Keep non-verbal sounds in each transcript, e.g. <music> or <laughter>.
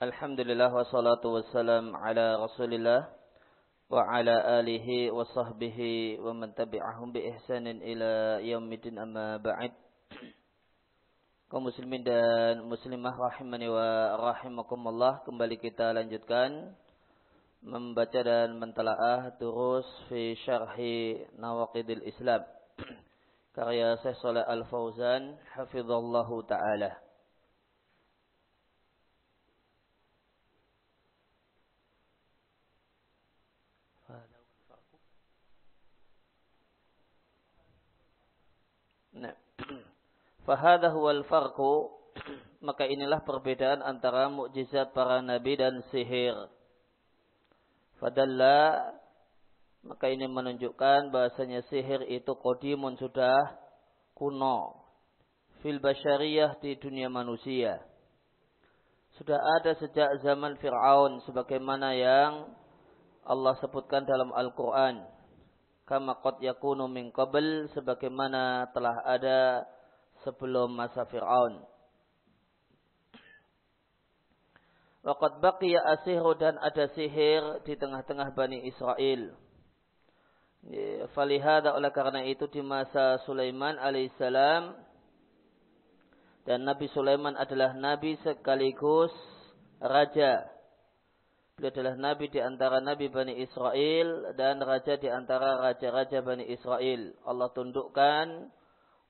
Alhamdulillah wassalatu wassalam ala rasulillah wa ala alihi wa sahbihi wa man tabi'ahum bi ihsanin ila yaumidin amma ba'id kaum muslimin dan muslimah rahimani wa rahimakumullah kembali kita lanjutkan membaca dan turus fi syarhi nawaqidil islam <clears throat> karya Syekh Saleh Al Fauzan hafizallahu taala Fahada huwal farqu maka inilah perbedaan antara mukjizat para nabi dan sihir. Fadalla maka ini menunjukkan bahasanya sihir itu kodimun sudah kuno fil basyariyah di dunia manusia. Sudah ada sejak zaman Fir'aun sebagaimana yang Allah sebutkan dalam Al-Quran. Kama qad yakunu min qabl sebagaimana telah ada sebelum masa Fir'aun. Waqad baqiya asihru dan ada sihir di tengah-tengah Bani Israel. Falihada oleh karena itu di masa Sulaiman alaihissalam dan Nabi Sulaiman adalah Nabi sekaligus Raja. Beliau adalah Nabi di antara Nabi Bani Israel dan Raja di antara Raja-Raja Bani Israel. Allah tundukkan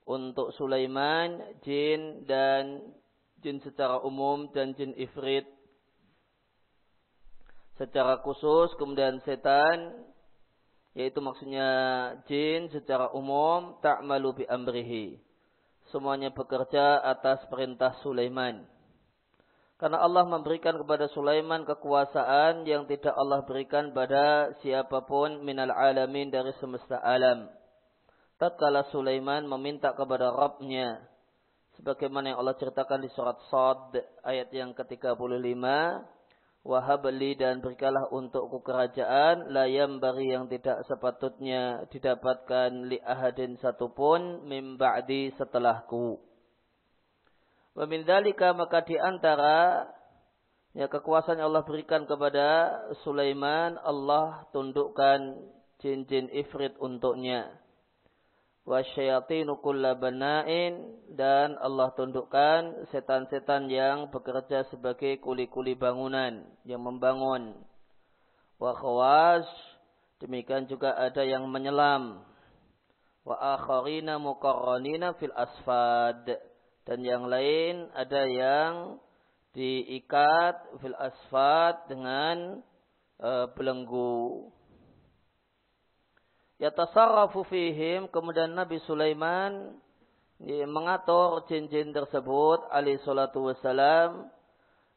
untuk Sulaiman, jin dan jin secara umum dan jin ifrit secara khusus, kemudian setan yaitu maksudnya jin secara umum tak malu bi amrihi. Semuanya bekerja atas perintah Sulaiman. Karena Allah memberikan kepada Sulaiman kekuasaan yang tidak Allah berikan pada siapapun minal alamin dari semesta alam tatkala Sulaiman meminta kepada Rabbnya sebagaimana yang Allah ceritakan di surat Sad ayat yang ke-35 wahabli dan berikanlah untukku kerajaan layam bari yang tidak sepatutnya didapatkan li ahadin satupun mim ba'di setelahku wa min maka di antara ya kekuasaan yang Allah berikan kepada Sulaiman Allah tundukkan cincin jin ifrit untuknya wasyayatinu kulla bana'in dan Allah tundukkan setan-setan yang bekerja sebagai kuli-kuli bangunan yang membangun wa khawas demikian juga ada yang menyelam wa akharina muqarranina fil asfad dan yang lain ada yang diikat fil asfad dengan uh, belenggu yatasarrafu fihim kemudian Nabi Sulaiman ya, mengatur jin-jin tersebut alaihi salatu wassalam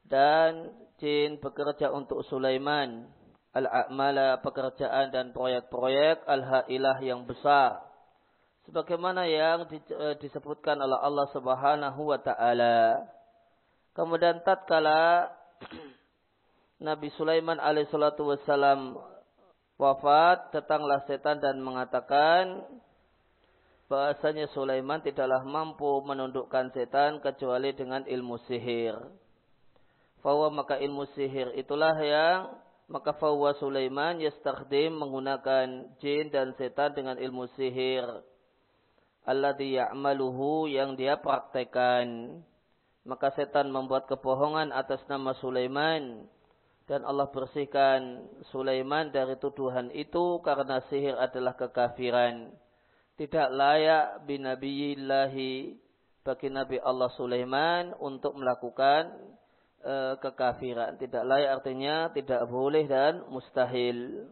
dan jin bekerja untuk Sulaiman al-a'mala pekerjaan dan proyek-proyek al-ha'ilah yang besar sebagaimana yang di, e, disebutkan oleh Allah Subhanahu wa taala kemudian tatkala <clears throat> Nabi Sulaiman alaihi salatu wassalam wafat, datanglah setan dan mengatakan bahasanya Sulaiman tidaklah mampu menundukkan setan kecuali dengan ilmu sihir. Fawa maka ilmu sihir itulah yang maka fawa Sulaiman yastakhdim menggunakan jin dan setan dengan ilmu sihir. Alladhi ya'maluhu yang dia praktekan. Maka setan membuat kebohongan atas nama Sulaiman dan Allah bersihkan Sulaiman dari tuduhan itu karena sihir adalah kekafiran. Tidak layak binabiyillahi bagi Nabi Allah Sulaiman untuk melakukan e, kekafiran. Tidak layak artinya tidak boleh dan mustahil.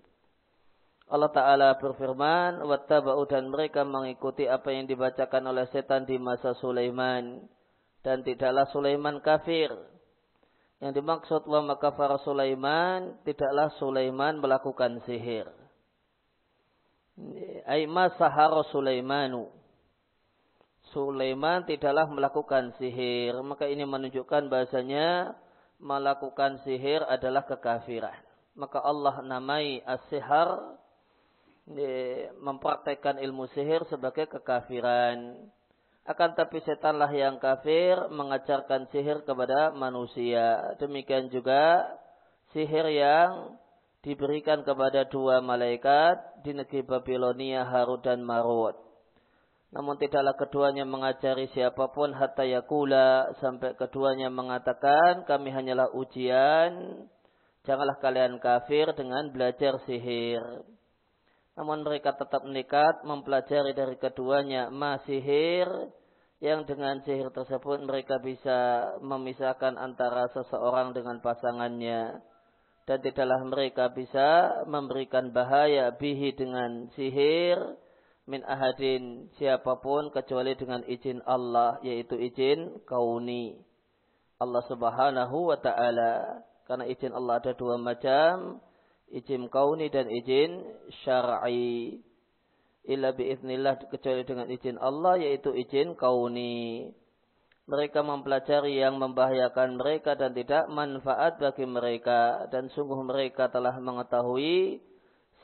Allah Ta'ala berfirman, Wattaba'u dan mereka mengikuti apa yang dibacakan oleh setan di masa Sulaiman. Dan tidaklah Sulaiman kafir. Yang dimaksud wa makafar Sulaiman, tidaklah Sulaiman melakukan sihir. Aima sahar Sulaimanu. Sulaiman tidaklah melakukan sihir. Maka ini menunjukkan bahasanya melakukan sihir adalah kekafiran. Maka Allah namai as-sihar eh, mempraktekkan ilmu sihir sebagai kekafiran. Akan tapi setanlah yang kafir mengajarkan sihir kepada manusia. Demikian juga sihir yang diberikan kepada dua malaikat di negeri Babilonia Harut dan Marut. Namun tidaklah keduanya mengajari siapapun hatta yakula sampai keduanya mengatakan kami hanyalah ujian. Janganlah kalian kafir dengan belajar sihir. Namun mereka tetap nekat mempelajari dari keduanya masihir yang dengan sihir tersebut mereka bisa memisahkan antara seseorang dengan pasangannya. Dan tidaklah mereka bisa memberikan bahaya bihi dengan sihir min ahadin siapapun kecuali dengan izin Allah yaitu izin kauni. Allah subhanahu wa ta'ala. Karena izin Allah ada dua macam izin kauni dan izin syar'i illa biiznillah kecuali dengan izin Allah yaitu izin kauni mereka mempelajari yang membahayakan mereka dan tidak manfaat bagi mereka dan sungguh mereka telah mengetahui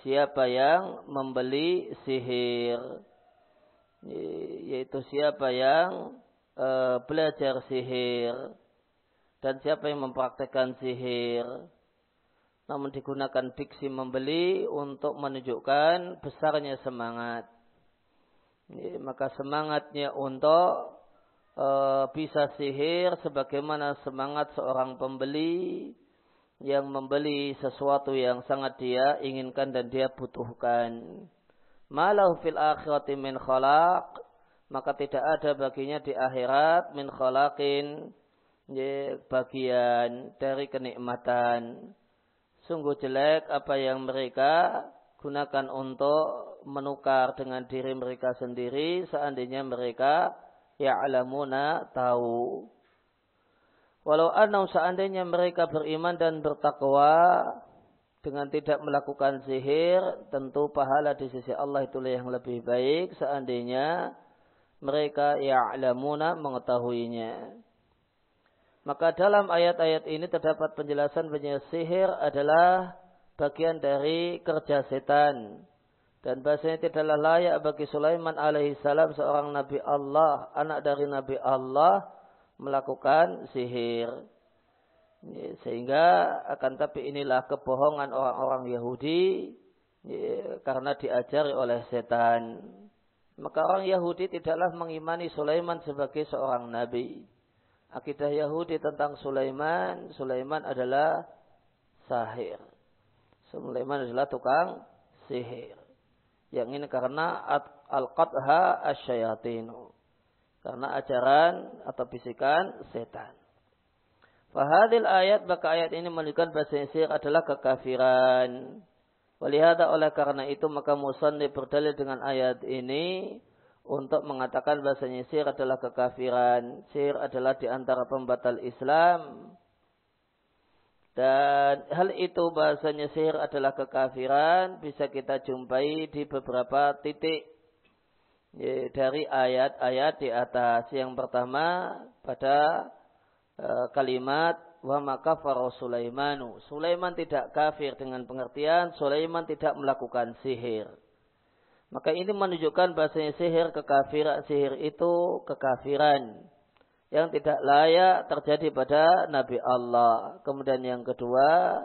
siapa yang membeli sihir yaitu siapa yang e, belajar sihir dan siapa yang mempraktekkan sihir namun digunakan diksi membeli untuk menunjukkan besarnya semangat. Maka semangatnya untuk e, bisa sihir sebagaimana semangat seorang pembeli yang membeli sesuatu yang sangat dia inginkan dan dia butuhkan. Malah fil akhirati min khalaq, maka tidak ada baginya di akhirat min khalaqin bagian dari kenikmatan sungguh jelek apa yang mereka gunakan untuk menukar dengan diri mereka sendiri seandainya mereka ya'lamuna tahu. Walau anau seandainya mereka beriman dan bertakwa dengan tidak melakukan sihir, tentu pahala di sisi Allah itulah yang lebih baik seandainya mereka ya'lamuna mengetahuinya. Maka dalam ayat-ayat ini terdapat penjelasan bahwa sihir adalah bagian dari kerja setan. Dan bahasanya tidaklah layak bagi Sulaiman alaihissalam seorang Nabi Allah, anak dari Nabi Allah, melakukan sihir. Sehingga akan tapi inilah kebohongan orang-orang Yahudi karena diajari oleh setan. Maka orang Yahudi tidaklah mengimani Sulaiman sebagai seorang Nabi akidah Yahudi tentang Sulaiman, Sulaiman adalah sahir. Sulaiman adalah tukang sihir. Yang ini karena al-qadha asyayatinu. Karena ajaran atau bisikan setan. Fahadil ayat, maka ayat ini menunjukkan bahasa sihir adalah kekafiran. Walihada oleh karena itu maka Musan berdalil dengan ayat ini untuk mengatakan bahasanya sihir adalah kekafiran. Sihir adalah di antara pembatal Islam. Dan hal itu bahasanya sihir adalah kekafiran bisa kita jumpai di beberapa titik dari ayat-ayat di atas. Yang pertama pada uh, kalimat wa maka Sulaimanu. Sulaiman tidak kafir dengan pengertian Sulaiman tidak melakukan sihir. Maka ini menunjukkan bahasanya sihir kekafiran. Sihir itu kekafiran yang tidak layak terjadi pada Nabi Allah. Kemudian yang kedua,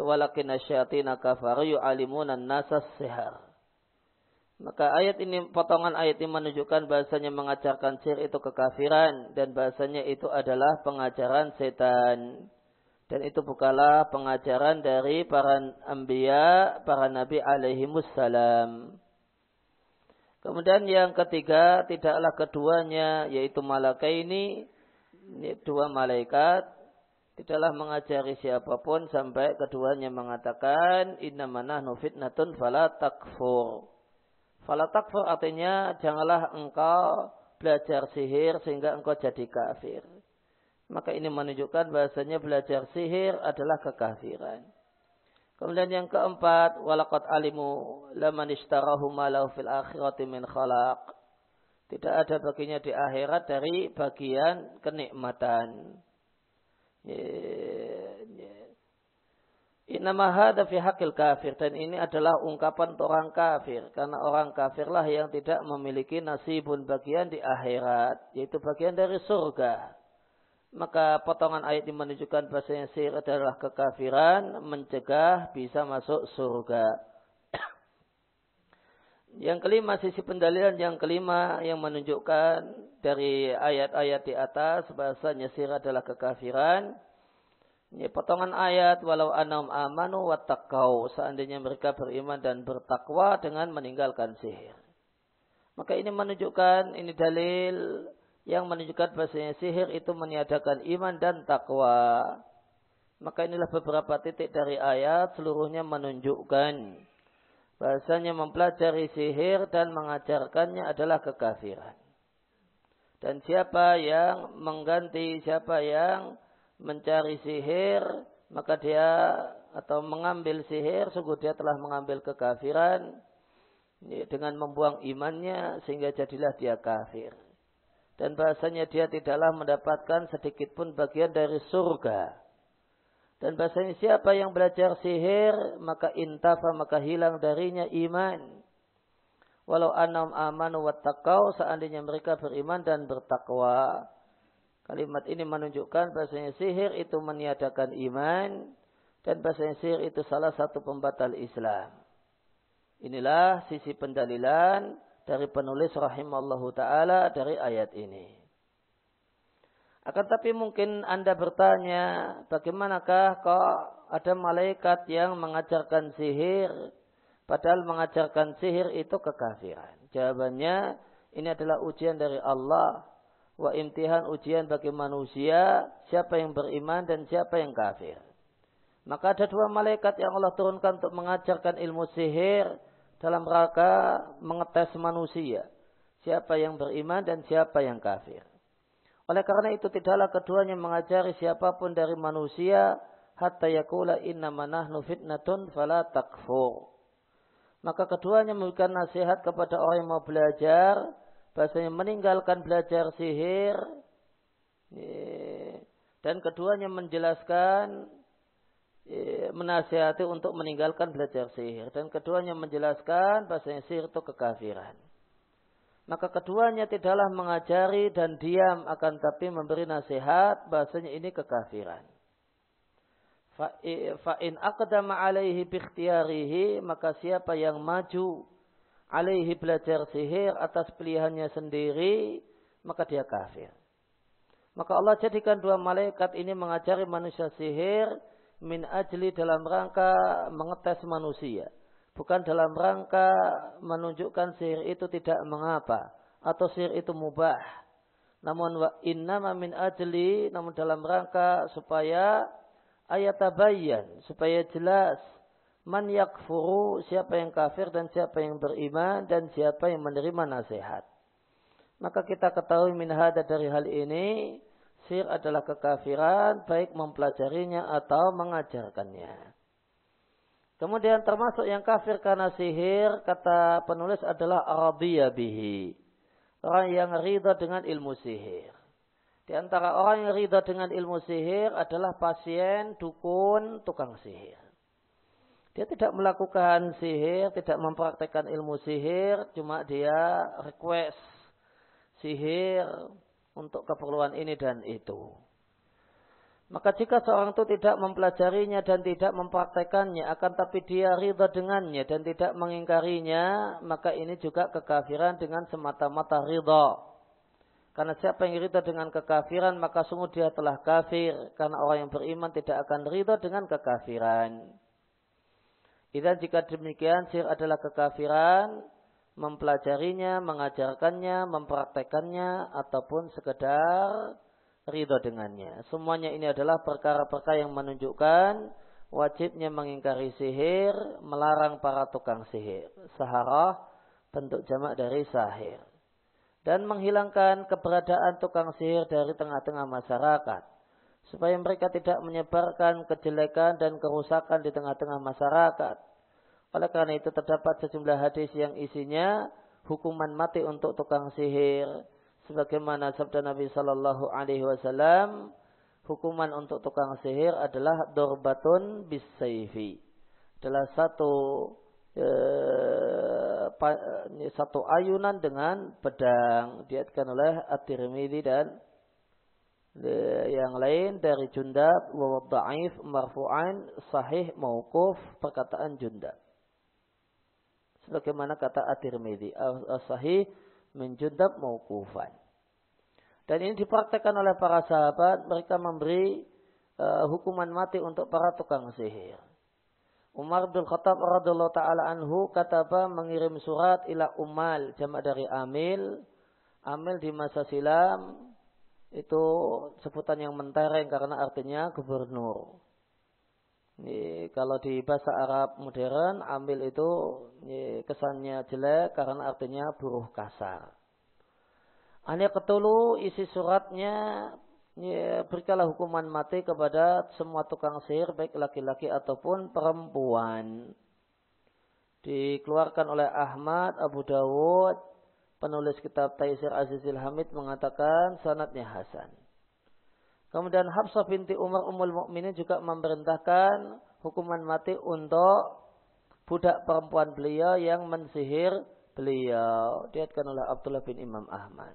walakin asyatina kafaru yu'alimunan nasas sihir. Maka ayat ini, potongan ayat ini menunjukkan bahasanya mengajarkan sihir itu kekafiran dan bahasanya itu adalah pengajaran setan dan itu bukanlah pengajaran dari para ambia, para nabi alaihi wassalam. Kemudian yang ketiga, tidaklah keduanya, yaitu malaikat ini dua malaikat, tidaklah mengajari siapapun sampai keduanya mengatakan, Inna fitnatun fala takfur. Fala takfur artinya, janganlah engkau belajar sihir sehingga engkau jadi kafir. Maka ini menunjukkan bahasanya belajar sihir adalah kekafiran. Kemudian yang keempat, walakat alimu laman ishtarahu malau fil akhirati min khalaq. Tidak ada baginya di akhirat dari bagian kenikmatan. Inama hadha fi hakil kafir. Dan ini adalah ungkapan orang kafir. Karena orang kafirlah yang tidak memiliki nasibun bagian di akhirat. Yaitu bagian dari surga maka potongan ayat ini menunjukkan bahasanya sihir adalah kekafiran, mencegah bisa masuk surga. <coughs> Yang kelima, sisi pendalilan yang kelima yang menunjukkan dari ayat-ayat di atas bahasanya sihir adalah kekafiran. Ini potongan ayat walau anam amanu watakau seandainya mereka beriman dan bertakwa dengan meninggalkan sihir. Maka ini menunjukkan ini dalil yang menunjukkan bahasanya sihir itu meniadakan iman dan takwa. Maka inilah beberapa titik dari ayat seluruhnya menunjukkan bahasanya mempelajari sihir dan mengajarkannya adalah kekafiran. Dan siapa yang mengganti, siapa yang mencari sihir, maka dia atau mengambil sihir, sungguh dia telah mengambil kekafiran dengan membuang imannya sehingga jadilah dia kafir dan bahasanya dia tidaklah mendapatkan sedikit pun bagian dari surga. Dan bahasanya siapa yang belajar sihir, maka intafa, maka hilang darinya iman. Walau anam amanu wattaqau, seandainya mereka beriman dan bertakwa. Kalimat ini menunjukkan bahasanya sihir itu meniadakan iman. Dan bahasanya sihir itu salah satu pembatal Islam. Inilah sisi pendalilan dari penulis rahimallahu taala dari ayat ini. Akan tapi mungkin Anda bertanya, bagaimanakah kok ada malaikat yang mengajarkan sihir padahal mengajarkan sihir itu kekafiran? Jawabannya, ini adalah ujian dari Allah wa imtihan ujian bagi manusia siapa yang beriman dan siapa yang kafir. Maka ada dua malaikat yang Allah turunkan untuk mengajarkan ilmu sihir dalam rangka mengetes manusia. Siapa yang beriman dan siapa yang kafir. Oleh karena itu tidaklah keduanya mengajari siapapun dari manusia hatta yakula inna manahnu fitnatun fala Maka keduanya memberikan nasihat kepada orang yang mau belajar bahasanya meninggalkan belajar sihir dan keduanya menjelaskan E, menasihati untuk meninggalkan belajar sihir dan keduanya menjelaskan bahasanya sihir itu kekafiran. Maka keduanya tidaklah mengajari dan diam akan tapi memberi nasihat bahasanya ini kekafiran. Fa'in aqdama alaihi bikhtiyarihi maka siapa yang maju alaihi belajar sihir atas pilihannya sendiri maka dia kafir. Maka Allah jadikan dua malaikat ini mengajari manusia sihir min ajli dalam rangka mengetes manusia. Bukan dalam rangka menunjukkan sihir itu tidak mengapa. Atau sihir itu mubah. Namun wa innama min ajli. Namun dalam rangka supaya ayat tabayyan. Supaya jelas. Man yakfuru siapa yang kafir dan siapa yang beriman. Dan siapa yang menerima nasihat. Maka kita ketahui min hada dari hal ini tafsir adalah kekafiran, baik mempelajarinya atau mengajarkannya. Kemudian termasuk yang kafir karena sihir, kata penulis adalah radiyah bihi. Orang yang ridha dengan ilmu sihir. Di antara orang yang ridha dengan ilmu sihir adalah pasien, dukun, tukang sihir. Dia tidak melakukan sihir, tidak mempraktekkan ilmu sihir, cuma dia request sihir, untuk keperluan ini dan itu. Maka jika seorang itu tidak mempelajarinya dan tidak mempraktekannya, akan tapi dia ridha dengannya dan tidak mengingkarinya, maka ini juga kekafiran dengan semata-mata ridha. Karena siapa yang ridha dengan kekafiran, maka sungguh dia telah kafir. Karena orang yang beriman tidak akan ridha dengan kekafiran. Dan jika demikian, sir adalah kekafiran, mempelajarinya, mengajarkannya, mempraktekannya, ataupun sekedar ridho dengannya. Semuanya ini adalah perkara-perkara yang menunjukkan wajibnya mengingkari sihir, melarang para tukang sihir. Saharah bentuk jamak dari sahir. Dan menghilangkan keberadaan tukang sihir dari tengah-tengah masyarakat. Supaya mereka tidak menyebarkan kejelekan dan kerusakan di tengah-tengah masyarakat oleh karena itu terdapat sejumlah hadis yang isinya hukuman mati untuk tukang sihir sebagaimana sabda Nabi Shallallahu alaihi wasallam hukuman untuk tukang sihir adalah dorbatun bisayfi adalah satu ee, eh, eh, satu ayunan dengan pedang diatkan oleh At-Tirmidzi dan eh, yang lain dari junda wa marfu'an sahih mauquf perkataan junda sebagaimana kata At-Tirmidzi as-sahih min jundab mauqufan. Dan ini dipraktekkan oleh para sahabat, mereka memberi uh, hukuman mati untuk para tukang sihir. Umar bin Khattab radhiyallahu taala anhu kataba mengirim surat ila Umal jamak dari Amil. Amil di masa silam itu sebutan yang mentereng karena artinya gubernur. Ye, kalau di bahasa Arab modern, ambil itu ye, kesannya jelek karena artinya buruh kasar. Aneh ketulu isi suratnya ye, berikanlah hukuman mati kepada semua tukang sihir baik laki-laki ataupun perempuan. Dikeluarkan oleh Ahmad Abu Dawud penulis kitab Taisir Azizil Hamid mengatakan sanatnya Hasan. Kemudian Habsah binti Umar Ummul Mukminin juga memerintahkan hukuman mati untuk budak perempuan beliau yang mensihir beliau. Diatkan oleh Abdullah bin Imam Ahmad.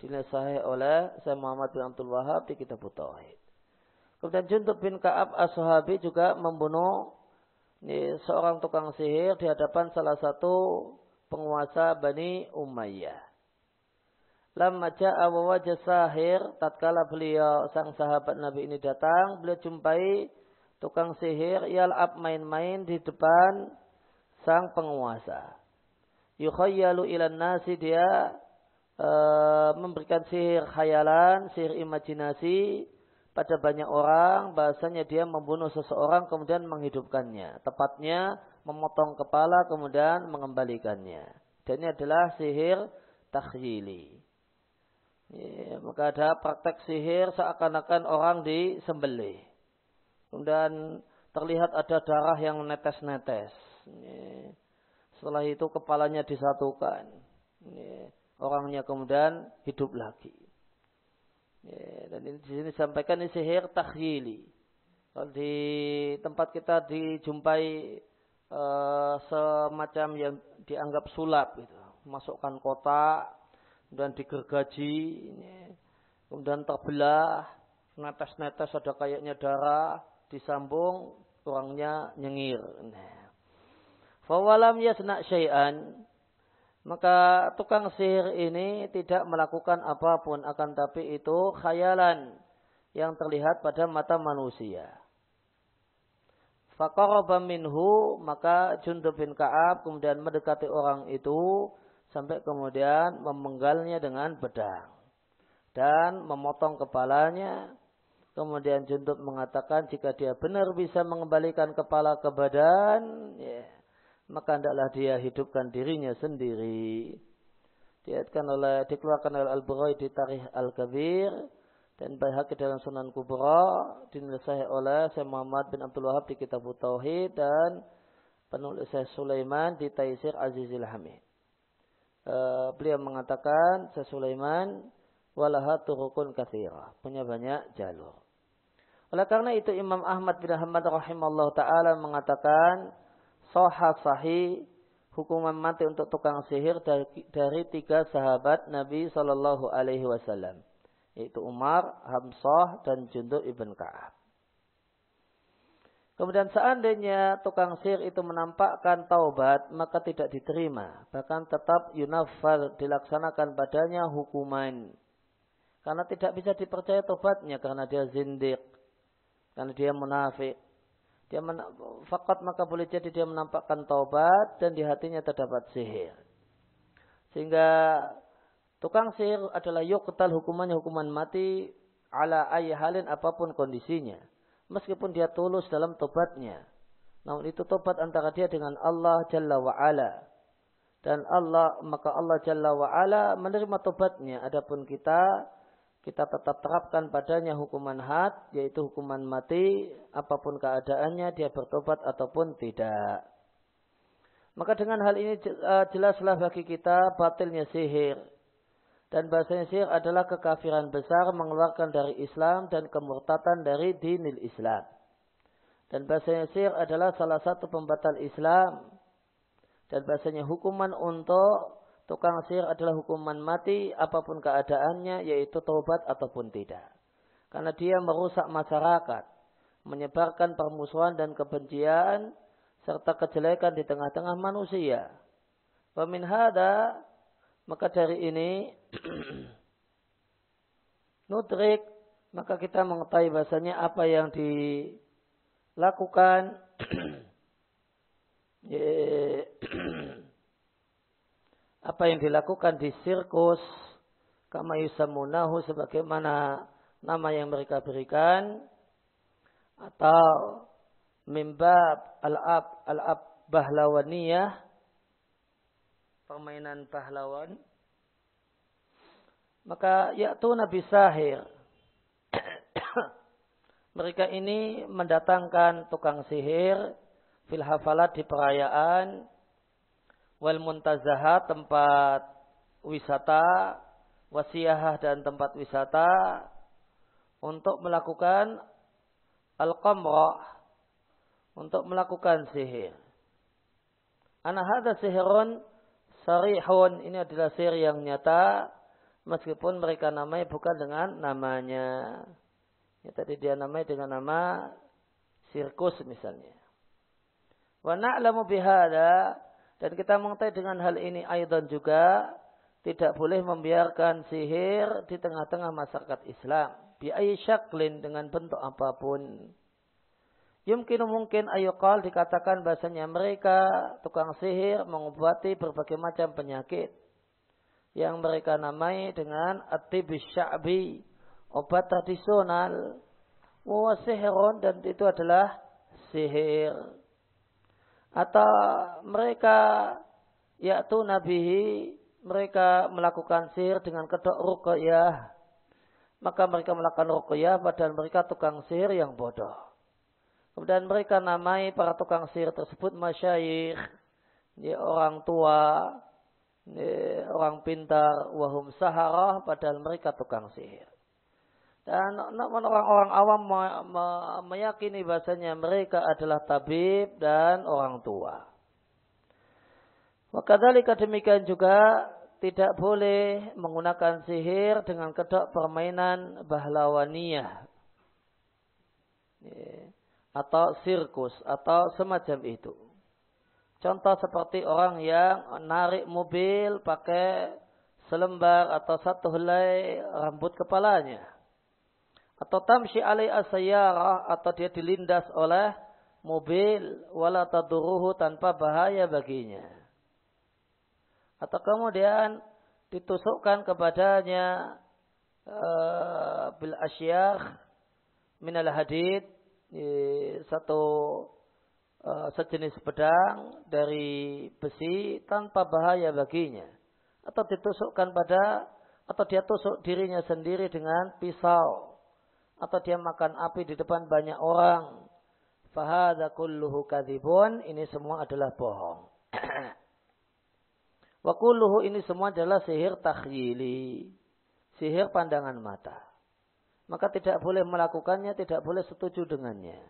Dinilai sahih oleh Syekh Muhammad bin Abdul Wahab di Kitab Tauhid. Kemudian Juntub bin Ka'ab As-Sahabi juga membunuh ini, seorang tukang sihir di hadapan salah satu penguasa Bani Umayyah. Lama ja'a wa wajah sahir, tatkala beliau sang sahabat Nabi ini datang, beliau jumpai tukang sihir yal'ab main-main di depan sang penguasa. Yukhayyalu ilan nasi dia e, memberikan sihir khayalan, sihir imajinasi pada banyak orang, bahasanya dia membunuh seseorang kemudian menghidupkannya. Tepatnya memotong kepala kemudian mengembalikannya. Dan ini adalah sihir takhyili. Ya, maka ada praktek sihir seakan-akan orang disembelih. Kemudian terlihat ada darah yang netes netes Ya. Setelah itu kepalanya disatukan. Ya. Orangnya kemudian hidup lagi. Ya. Dan ini di sini disampaikan ini sihir takhili. Kalau di tempat kita dijumpai uh, semacam yang dianggap sulap gitu. Masukkan kotak kemudian digergaji, kemudian terbelah, netes-netes ada kayaknya darah, disambung, orangnya nyengir. Nah. Fawalam yasna syai'an, maka tukang sihir ini tidak melakukan apapun, akan tapi itu khayalan yang terlihat pada mata manusia. Fakoroba minhu, maka Jundub bin Ka'ab kemudian mendekati orang itu, sampai kemudian memenggalnya dengan pedang dan memotong kepalanya. Kemudian Jundub mengatakan jika dia benar bisa mengembalikan kepala ke badan, ya, maka hendaklah dia hidupkan dirinya sendiri. Diatkan oleh dikeluarkan oleh Al Bukhari di Tarikh Al Kabir dan Baihaqi dalam Sunan Kubra dinilai oleh Syekh Muhammad bin Abdul Wahab di Kitab Tauhid dan penulis Syekh Sulaiman di Taisir Azizil Hamid. Eh, beliau mengatakan Sulaiman walaha turukun kathira. Punya banyak jalur. Oleh karena itu Imam Ahmad bin Ahmad rahimahullah ta'ala mengatakan sohab sahih hukuman mati untuk tukang sihir dari, dari tiga sahabat Nabi Shallallahu Alaihi Wasallam yaitu Umar, Hamsah, dan Jundub ibn Kaab. Kemudian seandainya tukang sihir itu menampakkan taubat, maka tidak diterima. Bahkan tetap yunafal dilaksanakan padanya hukuman. Karena tidak bisa dipercaya taubatnya karena dia zindik. Karena dia munafik. Dia men fakat maka boleh jadi dia menampakkan taubat dan di hatinya terdapat sihir. Sehingga tukang sihir adalah yuk hukumannya hukuman mati ala ayah halin apapun kondisinya meskipun dia tulus dalam tobatnya. Namun itu tobat antara dia dengan Allah Jalla wa'ala. Dan Allah, maka Allah Jalla wa'ala menerima tobatnya. Adapun kita, kita tetap terapkan padanya hukuman had, yaitu hukuman mati, apapun keadaannya, dia bertobat ataupun tidak. Maka dengan hal ini eh, jelaslah bagi kita batilnya sihir dan bahasanya syirik adalah kekafiran besar mengeluarkan dari Islam dan kemurtatan dari dinil Islam. Dan bahasanya syirik adalah salah satu pembatal Islam. Dan bahasanya hukuman untuk tukang syirik adalah hukuman mati apapun keadaannya yaitu taubat ataupun tidak. Karena dia merusak masyarakat, menyebarkan permusuhan dan kebencian serta kejelekan di tengah-tengah manusia. Wa min hada, maka dari ini <clears throat> Nutrik, maka kita mengetahui bahasanya apa yang dilakukan <clears throat> <clears throat> apa yang dilakukan di sirkus kama yusamunahu sebagaimana nama yang mereka berikan atau mimbab al-ab al-ab bahlawaniyah permainan pahlawan maka yaitu Nabi Sahir. <coughs> Mereka ini mendatangkan tukang sihir fil di perayaan wal muntazaha tempat wisata wasiyahah dan tempat wisata untuk melakukan al-qamrah untuk melakukan sihir. Anak siheron, sihirun sarihun ini adalah sihir yang nyata meskipun mereka namai bukan dengan namanya. Ya, tadi dia namai dengan nama sirkus misalnya. Wa na'lamu bihada dan kita mengetahui dengan hal ini aidan juga tidak boleh membiarkan sihir di tengah-tengah masyarakat Islam. Bi syaklin dengan bentuk apapun. Yumkinu mungkin ayokal dikatakan bahasanya mereka tukang sihir mengobati berbagai macam penyakit yang mereka namai dengan atib sya'bi obat tradisional wasihrun dan itu adalah sihir atau mereka yaitu nabihi mereka melakukan sihir dengan kedok ruqyah maka mereka melakukan ruqyah padahal mereka tukang sihir yang bodoh kemudian mereka namai para tukang sihir tersebut masyayikh ya orang tua Eh, orang pintar wahum saharah padahal mereka tukang sihir. Dan namun orang-orang awam meyakini bahasanya mereka adalah tabib dan orang tua. Wakadhalika demikian juga tidak boleh menggunakan sihir dengan kedok permainan bahlawaniyah. Eh, atau sirkus atau semacam itu. Contoh seperti orang yang narik mobil pakai selembar atau satu helai rambut kepalanya. Atau tamshi alai asayarah atau dia dilindas oleh mobil wala taduruhu tanpa bahaya baginya. Atau kemudian ditusukkan kepadanya uh, bil asyar minal hadid satu Eh, sejenis pedang dari besi tanpa bahaya baginya atau ditusukkan pada atau dia tusuk dirinya sendiri dengan pisau atau dia makan api di depan banyak orang fahadha kulluhu ini semua adalah bohong <clears throat> wa kulluhu ini semua adalah sihir takhyili sihir pandangan mata maka tidak boleh melakukannya tidak boleh setuju dengannya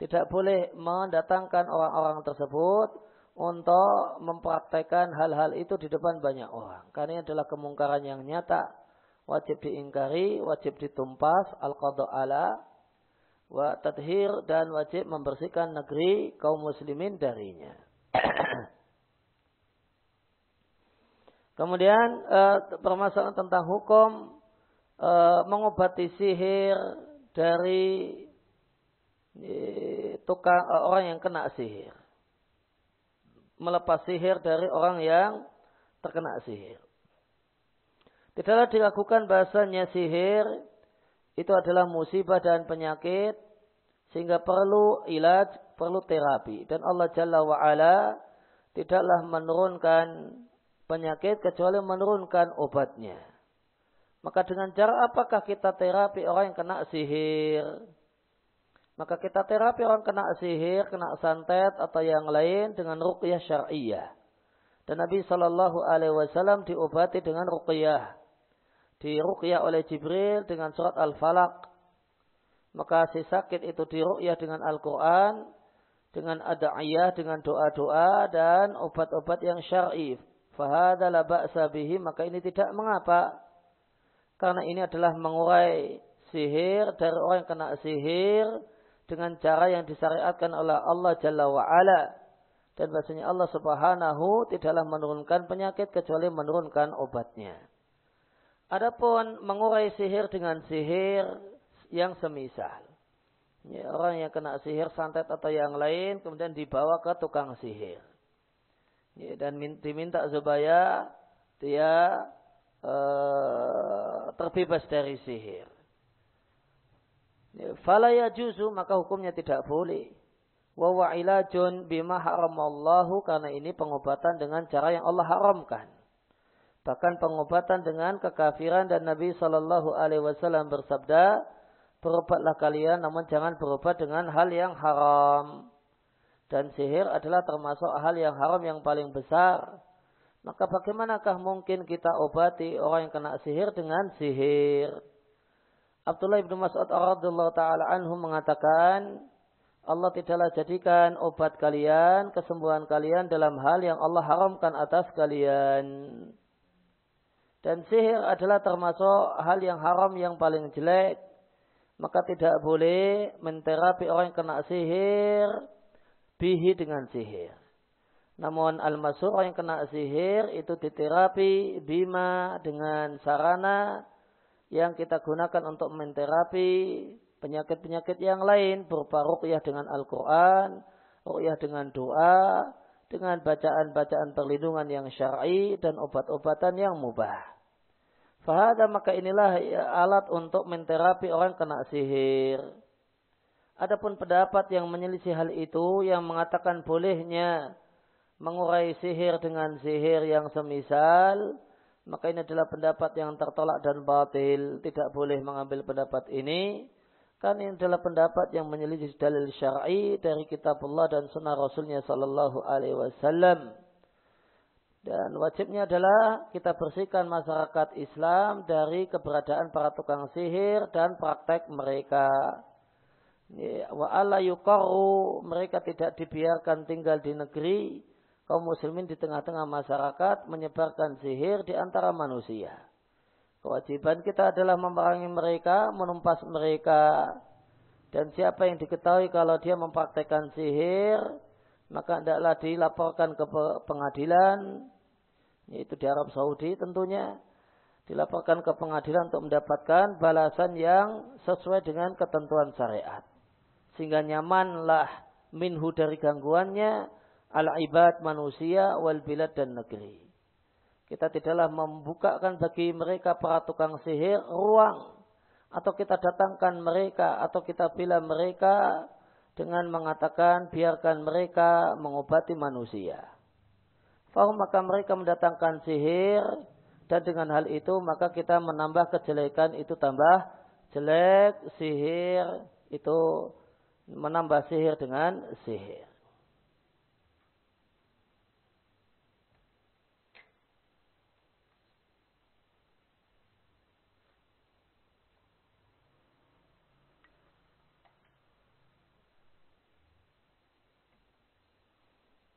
tidak boleh mendatangkan orang-orang tersebut untuk mempraktekkan hal-hal itu di depan banyak orang. Karena ini adalah kemungkaran yang nyata. Wajib diingkari, wajib ditumpas, al-qadha ala, wa tadhir, dan wajib membersihkan negeri kaum muslimin darinya. <clears throat> Kemudian eh, permasalahan tentang hukum eh, mengobati sihir dari tukang e, orang yang kena sihir. Melepas sihir dari orang yang terkena sihir. Tidaklah dilakukan bahasanya sihir itu adalah musibah dan penyakit sehingga perlu ilaj, perlu terapi. Dan Allah Jalla wa tidaklah menurunkan penyakit kecuali menurunkan obatnya. Maka dengan cara apakah kita terapi orang yang kena sihir? Maka kita terapi orang kena sihir, kena santet atau yang lain dengan ruqyah syariah. Dan Nabi Shallallahu Alaihi Wasallam diobati dengan ruqyah. Diruqyah oleh Jibril dengan surat al Falak. Maka si sakit itu diruqyah dengan Al-Quran, dengan ada'iyah, dengan doa-doa dan obat-obat yang syar'if. Fahada la ba'sa bihi, maka ini tidak mengapa. Karena ini adalah mengurai sihir dari orang yang kena sihir dengan cara yang disyariatkan oleh Allah Jalla wa'ala. Dan bahasanya Allah subhanahu tidaklah menurunkan penyakit kecuali menurunkan obatnya. Adapun mengurai sihir dengan sihir yang semisal. Ini orang yang kena sihir santet atau yang lain kemudian dibawa ke tukang sihir. Ini, dan diminta supaya dia eh, terbebas dari sihir. Falaya juzu maka hukumnya tidak boleh. Wa wa ilajun bima haramallahu karena ini pengobatan dengan cara yang Allah haramkan. Bahkan pengobatan dengan kekafiran dan Nabi Shallallahu Alaihi Wasallam bersabda, berobatlah kalian, namun jangan berobat dengan hal yang haram. Dan sihir adalah termasuk hal yang haram yang paling besar. Maka bagaimanakah mungkin kita obati orang yang kena sihir dengan sihir? Abdullah bin Mas'ud radhiyallahu taala anhu mengatakan, Allah tidaklah jadikan obat kalian, kesembuhan kalian dalam hal yang Allah haramkan atas kalian. Dan sihir adalah termasuk hal yang haram yang paling jelek. Maka tidak boleh menterapi orang yang kena sihir bihi dengan sihir. Namun al-masur orang yang kena sihir itu diterapi bima dengan sarana yang kita gunakan untuk menterapi penyakit-penyakit yang lain berupa ruqyah dengan Al-Quran, ruqyah dengan doa, dengan bacaan-bacaan perlindungan yang syar'i dan obat-obatan yang mubah. Fahada maka inilah alat untuk menterapi orang kena sihir. Adapun pendapat yang menyelisih hal itu yang mengatakan bolehnya mengurai sihir dengan sihir yang semisal maka ini adalah pendapat yang tertolak dan batil. Tidak boleh mengambil pendapat ini. Kan ini adalah pendapat yang menyelidiki dalil syar'i dari kitabullah dan sunnah rasulnya sallallahu alaihi wasallam. Dan wajibnya adalah kita bersihkan masyarakat Islam dari keberadaan para tukang sihir dan praktek mereka. Wa ala yukaru, mereka tidak dibiarkan tinggal di negeri kaum muslimin di tengah-tengah masyarakat menyebarkan sihir di antara manusia. Kewajiban kita adalah memerangi mereka, menumpas mereka. Dan siapa yang diketahui kalau dia mempraktekkan sihir, maka hendaklah dilaporkan ke pengadilan, yaitu di Arab Saudi tentunya, dilaporkan ke pengadilan untuk mendapatkan balasan yang sesuai dengan ketentuan syariat. Sehingga nyamanlah minhu dari gangguannya, al-ibad manusia wal bilad dan negeri. Kita tidaklah membukakan bagi mereka para tukang sihir ruang atau kita datangkan mereka atau kita bilang mereka dengan mengatakan biarkan mereka mengobati manusia. Fahum maka mereka mendatangkan sihir dan dengan hal itu maka kita menambah kejelekan itu tambah jelek sihir itu menambah sihir dengan sihir.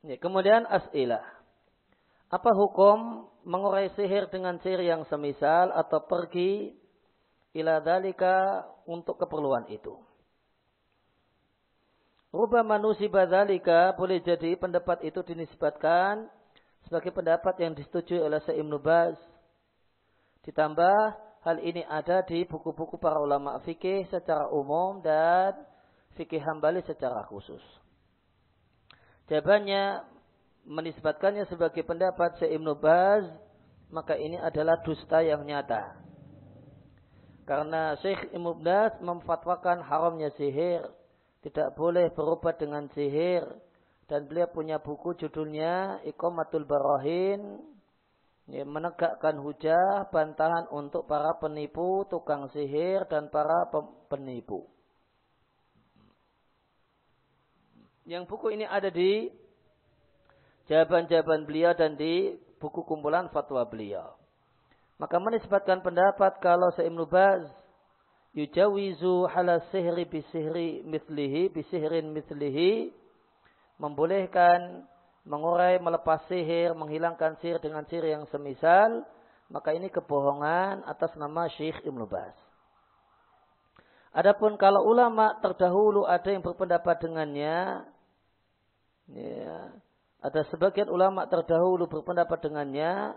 Ya, kemudian as'ilah. Apa hukum mengurai sihir dengan sihir yang semisal atau pergi ila dalika untuk keperluan itu? Rubah manusia badalika boleh jadi pendapat itu dinisbatkan sebagai pendapat yang disetujui oleh Sa'ibnu Baz. Ditambah hal ini ada di buku-buku para ulama fikih secara umum dan fikih hambali secara khusus. Jawabannya menisbatkannya sebagai pendapat Syekh Ibnu Baz, maka ini adalah dusta yang nyata. Karena Syekh Ibnu Baz memfatwakan haramnya sihir, tidak boleh berobat dengan sihir dan beliau punya buku judulnya Iqamatul Barahin ya, menegakkan hujah bantahan untuk para penipu, tukang sihir dan para penipu. yang buku ini ada di jawaban-jawaban beliau dan di buku kumpulan fatwa beliau. Maka menisbatkan pendapat kalau Sa'im Nubaz yujawizu halas sihri bisihri mislihi bisihrin mislihi membolehkan mengurai, melepas sihir, menghilangkan sihir dengan sihir yang semisal, maka ini kebohongan atas nama Syekh Ibnu Bas. Adapun kalau ulama terdahulu ada yang berpendapat dengannya, Ya. Ada sebagian ulama terdahulu berpendapat dengannya,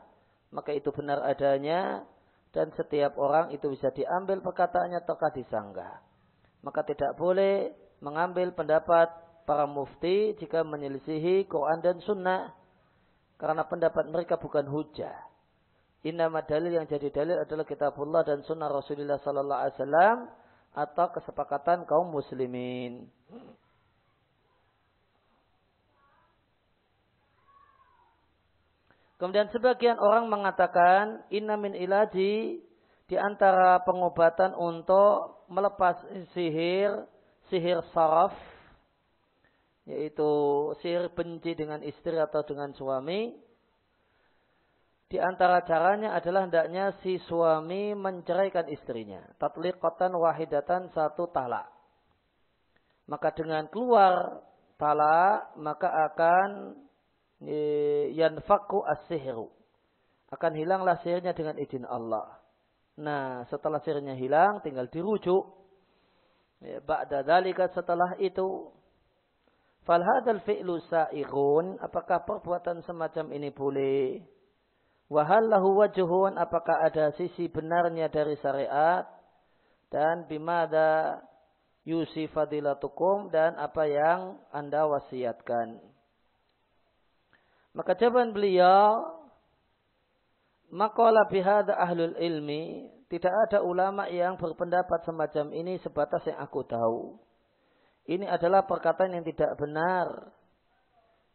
maka itu benar adanya, dan setiap orang itu bisa diambil perkataannya atau disanggah. Maka tidak boleh mengambil pendapat para mufti jika menyelisihi Quran dan Sunnah. Karena pendapat mereka bukan hujah. Inama dalil yang jadi dalil adalah kitabullah dan sunnah Rasulullah Sallallahu Alaihi Wasallam atau kesepakatan kaum muslimin. Kemudian sebagian orang mengatakan inna min ilaji di antara pengobatan untuk melepas sihir, sihir saraf, yaitu sihir benci dengan istri atau dengan suami. Di antara caranya adalah hendaknya si suami menceraikan istrinya. Tatliqatan wahidatan satu talak. Maka dengan keluar talak, maka akan yanfaku as-sihru. Akan hilanglah sihirnya dengan izin Allah. Nah, setelah sihirnya hilang, tinggal dirujuk. Ya, ba'da dalika setelah itu. Falhadal fi'lu sa'ighun. Apakah perbuatan semacam ini boleh? Wahallahu wajuhun. Apakah ada sisi benarnya dari syariat? Dan bimada yusi fadilatukum. Dan apa yang anda wasiatkan. Maka jawaban beliau, makola bihada ahlul ilmi, tidak ada ulama yang berpendapat semacam ini sebatas yang aku tahu. Ini adalah perkataan yang tidak benar.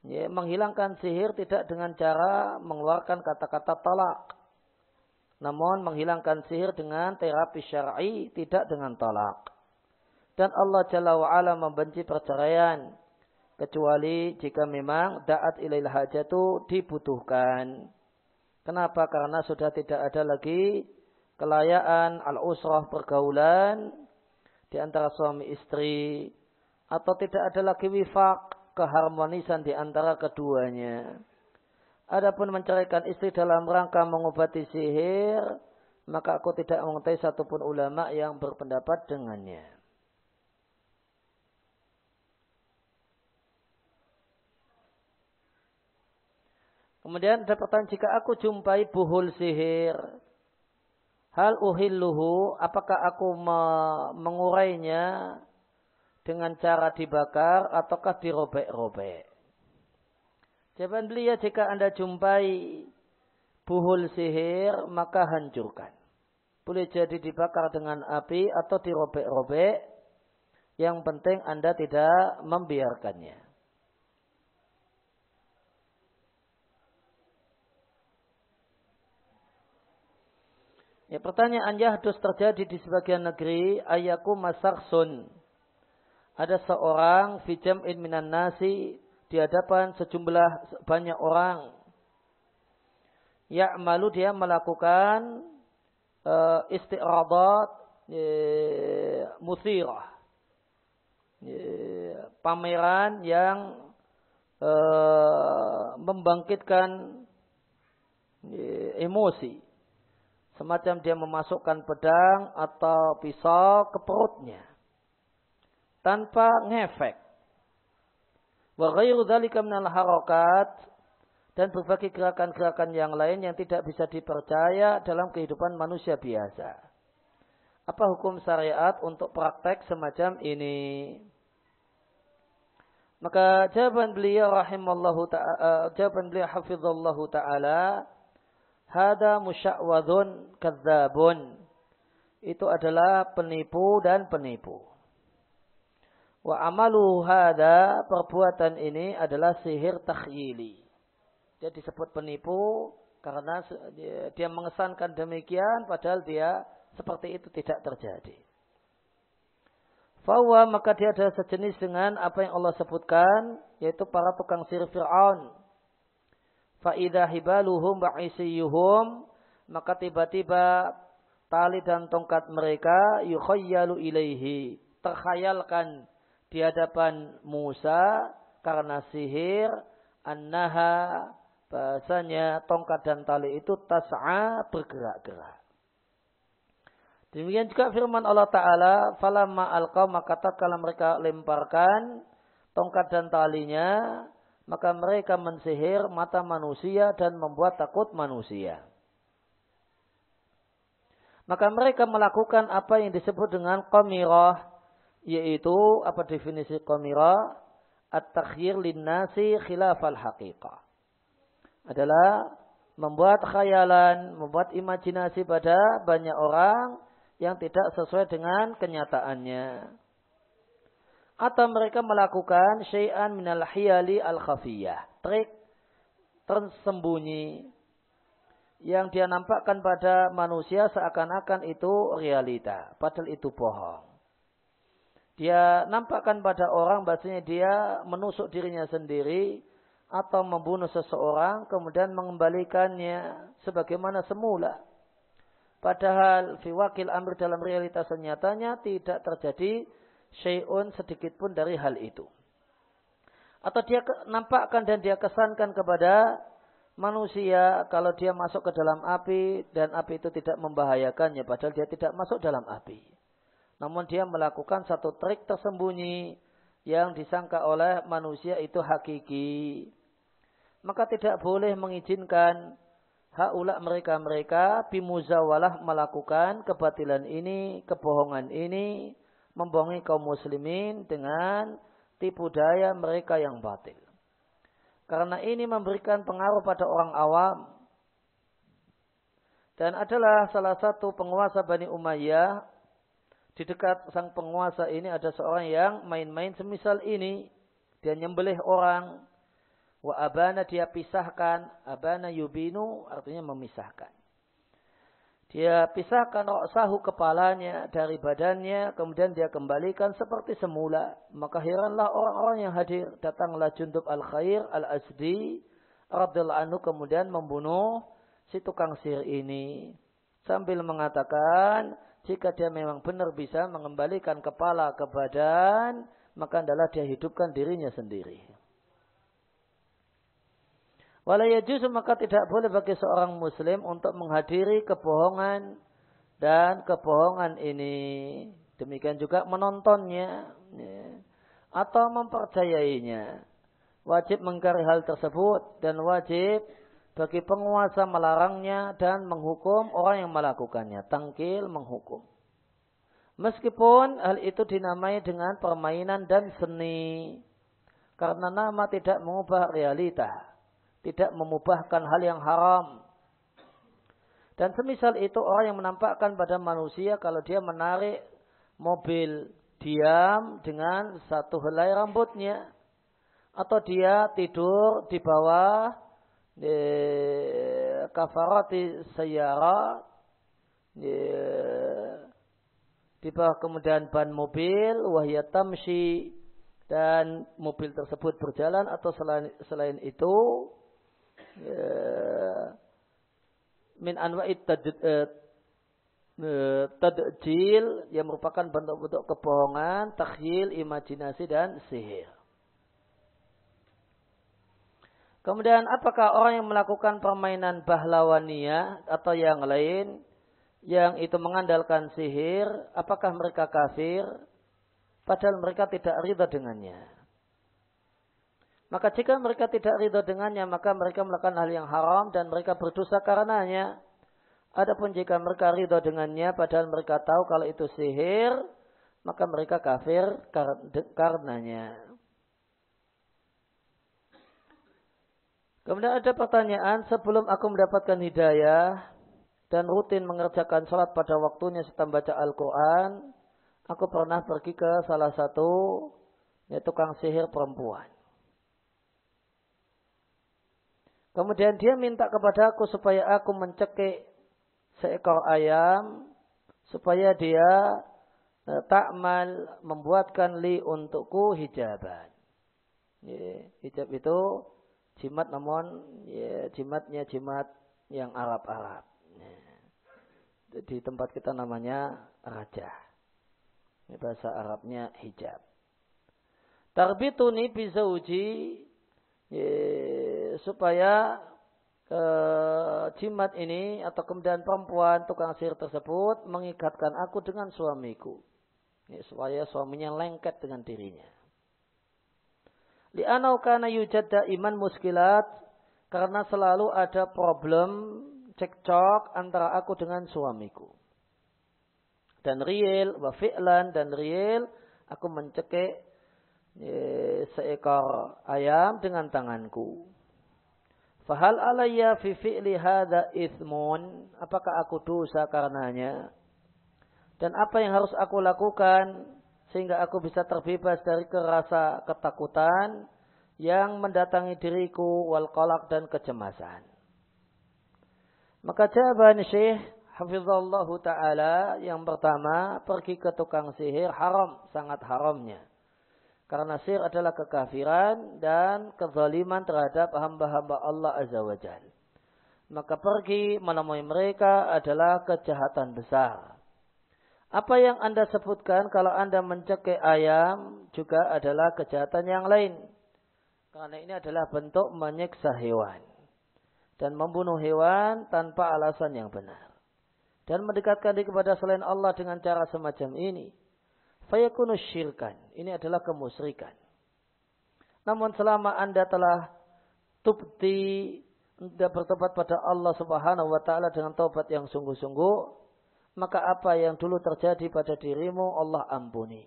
Ya, menghilangkan sihir tidak dengan cara mengeluarkan kata-kata tolak. Namun menghilangkan sihir dengan terapi syar'i tidak dengan tolak. Dan Allah Jalla wa'ala membenci perceraian kecuali jika memang da'at ilail itu dibutuhkan. Kenapa? Karena sudah tidak ada lagi kelayaan al-usrah pergaulan di antara suami istri atau tidak ada lagi wifak keharmonisan di antara keduanya. Adapun menceraikan istri dalam rangka mengobati sihir, maka aku tidak mengetahui satupun ulama yang berpendapat dengannya. Kemudian ada pertanyaan, jika aku jumpai buhul sihir, hal uhilluhu, apakah aku me mengurainya dengan cara dibakar ataukah dirobek-robek? Jawaban beliau, jika Anda jumpai buhul sihir, maka hancurkan. Boleh jadi dibakar dengan api atau dirobek-robek. Yang penting Anda tidak membiarkannya. Ya, pertanyaan Yahdus terjadi di sebagian negeri. Ayaku masarsun. Ada seorang in minan nasi di hadapan sejumlah banyak orang. Ya malu dia melakukan uh, isti'radat eh, musirah. Ya, pameran yang uh, membangkitkan ya, emosi. Semacam dia memasukkan pedang atau pisau ke perutnya. Tanpa ngefek. Wa ghairu dhalika minal harokat. Dan berbagai gerakan-gerakan yang lain yang tidak bisa dipercaya dalam kehidupan manusia biasa. Apa hukum syariat untuk praktek semacam ini? Maka jawaban beliau rahimallahu ta'ala, eh, jawaban beliau hafizallahu ta'ala, Hada musyawadun kadzabun. Itu adalah penipu dan penipu. Wa amalu hada perbuatan ini adalah sihir takhyili. Dia disebut penipu karena dia mengesankan demikian padahal dia seperti itu tidak terjadi. Fawa maka dia adalah sejenis dengan apa yang Allah sebutkan yaitu para tukang sihir Fir'aun Fa'idha hibaluhum wa'isiyuhum. Maka tiba-tiba tali dan tongkat mereka yukhayyalu ilaihi. Terkhayalkan di hadapan Musa karena sihir. Annaha bahasanya tongkat dan tali itu tas'a bergerak-gerak. Demikian juga firman Allah Ta'ala, falamma alqaw maka kalau mereka lemparkan tongkat dan talinya, maka mereka mensihir mata manusia dan membuat takut manusia. Maka mereka melakukan apa yang disebut dengan komiroh, yaitu apa definisi komiroh? at takhir linnasi khilafal haqiqah. Adalah membuat khayalan, membuat imajinasi pada banyak orang yang tidak sesuai dengan kenyataannya atau mereka melakukan syai'an minal hiyali al khafiyah, trik tersembunyi yang dia nampakkan pada manusia seakan-akan itu realita, padahal itu bohong. Dia nampakkan pada orang bahasanya dia menusuk dirinya sendiri atau membunuh seseorang kemudian mengembalikannya sebagaimana semula. Padahal fi wakil amr dalam realitas senyatanya tidak terjadi syai'un sedikit pun dari hal itu. Atau dia nampakkan dan dia kesankan kepada manusia kalau dia masuk ke dalam api dan api itu tidak membahayakannya padahal dia tidak masuk dalam api. Namun dia melakukan satu trik tersembunyi yang disangka oleh manusia itu hakiki. Maka tidak boleh mengizinkan haula mereka-mereka bimuzawalah melakukan kebatilan ini, kebohongan ini membohongi kaum muslimin dengan tipu daya mereka yang batil. Karena ini memberikan pengaruh pada orang awam dan adalah salah satu penguasa Bani Umayyah. Di dekat sang penguasa ini ada seorang yang main-main semisal ini. Dia nyembelih orang. Wa abana dia pisahkan. Abana yubinu artinya memisahkan. Dia pisahkan roksahu kepalanya dari badannya, kemudian dia kembalikan seperti semula. Maka heranlah orang-orang yang hadir. Datanglah Jundub Al-Khair Al-Azdi, Radul Anu kemudian membunuh si tukang sihir ini. Sambil mengatakan, jika dia memang benar bisa mengembalikan kepala ke badan, maka adalah dia hidupkan dirinya sendiri. Walaya justru maka tidak boleh bagi seorang muslim untuk menghadiri kebohongan dan kebohongan ini. Demikian juga menontonnya ya, atau mempercayainya. Wajib mengkari hal tersebut dan wajib bagi penguasa melarangnya dan menghukum orang yang melakukannya. Tangkil menghukum. Meskipun hal itu dinamai dengan permainan dan seni. Karena nama tidak mengubah realita tidak memubahkan hal yang haram. Dan semisal itu orang yang menampakkan pada manusia kalau dia menarik mobil diam dengan satu helai rambutnya. Atau dia tidur di bawah eh, kafarati sayara. di bawah kemudian ban mobil, wahya tamshi. Dan mobil tersebut berjalan atau selain, selain itu Eh, min anwa'it eh, eh, tadjil yang merupakan bentuk-bentuk kebohongan, takhil, imajinasi dan sihir. Kemudian apakah orang yang melakukan permainan bahlawania atau yang lain yang itu mengandalkan sihir, apakah mereka kafir? Padahal mereka tidak rida dengannya. Maka jika mereka tidak ridho dengannya, maka mereka melakukan hal yang haram dan mereka berdosa karenanya. Adapun jika mereka ridho dengannya, padahal mereka tahu kalau itu sihir, maka mereka kafir karenanya. Kemudian ada pertanyaan, sebelum aku mendapatkan hidayah dan rutin mengerjakan sholat pada waktunya setelah baca Al-Quran, aku pernah pergi ke salah satu ya, tukang sihir perempuan. Kemudian dia minta kepada aku supaya aku mencekik seekor ayam supaya dia eh, takmal membuatkan li untukku hijaban. Ya, hijab itu jimat namun ya, jimatnya jimat yang Arab-Arab. Ya. Di tempat kita namanya raja. Ini bahasa Arabnya hijab. Tarbituni uji ye, supaya uh, jimat ini atau kemudian perempuan tukang sihir tersebut mengikatkan aku dengan suamiku. Ye, supaya suaminya lengket dengan dirinya. Li'anau kana yujadda iman muskilat. Karena selalu ada problem cekcok antara aku dengan suamiku. Dan riil, wa fi'lan dan riil. Aku mencekik Eh, seekor ayam dengan tanganku. Fahal alayya fi fi'li hadha ithmun. Apakah aku dosa karenanya? Dan apa yang harus aku lakukan sehingga aku bisa terbebas dari kerasa ketakutan yang mendatangi diriku wal kolak dan kecemasan. Maka jawaban Syekh Hafizallahu Ta'ala yang pertama pergi ke tukang sihir haram, sangat haramnya. Karena sir adalah kekafiran dan kezaliman terhadap hamba-hamba Allah Azza wa Jal. Maka pergi menemui mereka adalah kejahatan besar. Apa yang Anda sebutkan kalau Anda mencekik ayam juga adalah kejahatan yang lain. Karena ini adalah bentuk menyiksa hewan. Dan membunuh hewan tanpa alasan yang benar. Dan mendekatkan diri kepada selain Allah dengan cara semacam ini fayakunu syirkan. Ini adalah kemusyrikan. Namun selama Anda telah tubti Anda bertobat pada Allah Subhanahu wa taala dengan taubat yang sungguh-sungguh, maka apa yang dulu terjadi pada dirimu Allah ampuni.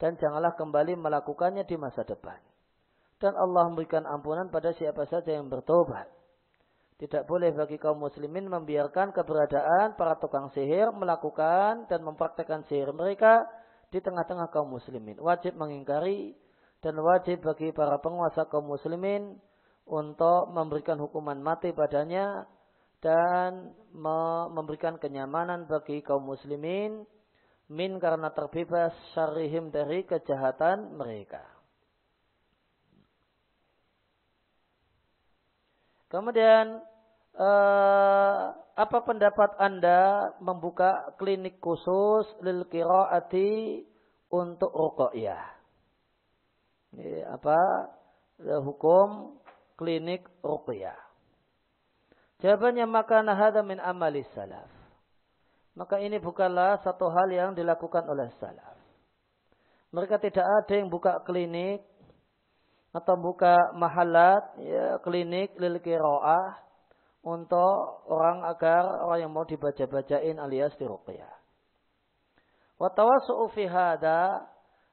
Dan janganlah kembali melakukannya di masa depan. Dan Allah memberikan ampunan pada siapa saja yang bertobat. Tidak boleh bagi kaum muslimin membiarkan keberadaan para tukang sihir melakukan dan mempraktekkan sihir mereka di tengah-tengah kaum muslimin. Wajib mengingkari dan wajib bagi para penguasa kaum muslimin untuk memberikan hukuman mati padanya dan memberikan kenyamanan bagi kaum muslimin min karena terbebas syarihim dari kejahatan mereka. Kemudian uh, apa pendapat Anda membuka klinik khusus lil qiraati untuk rokok Ya, apa eh, hukum klinik rokok ya? Jawabannya maka nahada min amali salaf. Maka ini bukanlah satu hal yang dilakukan oleh salaf. Mereka tidak ada yang buka klinik atau buka mahalat, ya, klinik lil qiraah untuk orang agar orang yang mau dibaca-bacain alias diruqyah. Watawasu'u fi hada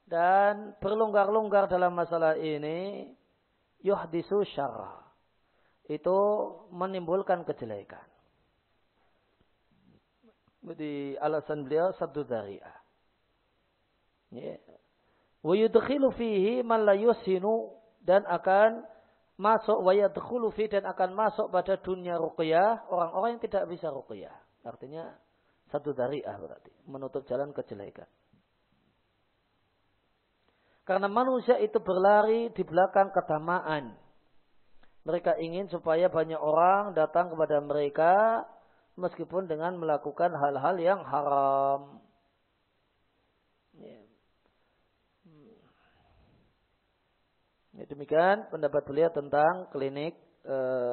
dan berlonggar-longgar dalam masalah ini yuhdisu syarra. Itu menimbulkan kejelekan. Di alasan beliau satu dzari'ah. Ya. Wa yudkhilu fihi man la yusinu dan akan masuk wayadkhulu fi dan akan masuk pada dunia ruqyah orang-orang yang tidak bisa ruqyah. Artinya satu dari ah berarti menutup jalan kejelekan. Karena manusia itu berlari di belakang ketamaan. Mereka ingin supaya banyak orang datang kepada mereka meskipun dengan melakukan hal-hal yang haram. Ya, demikian pendapat beliau tentang klinik eh,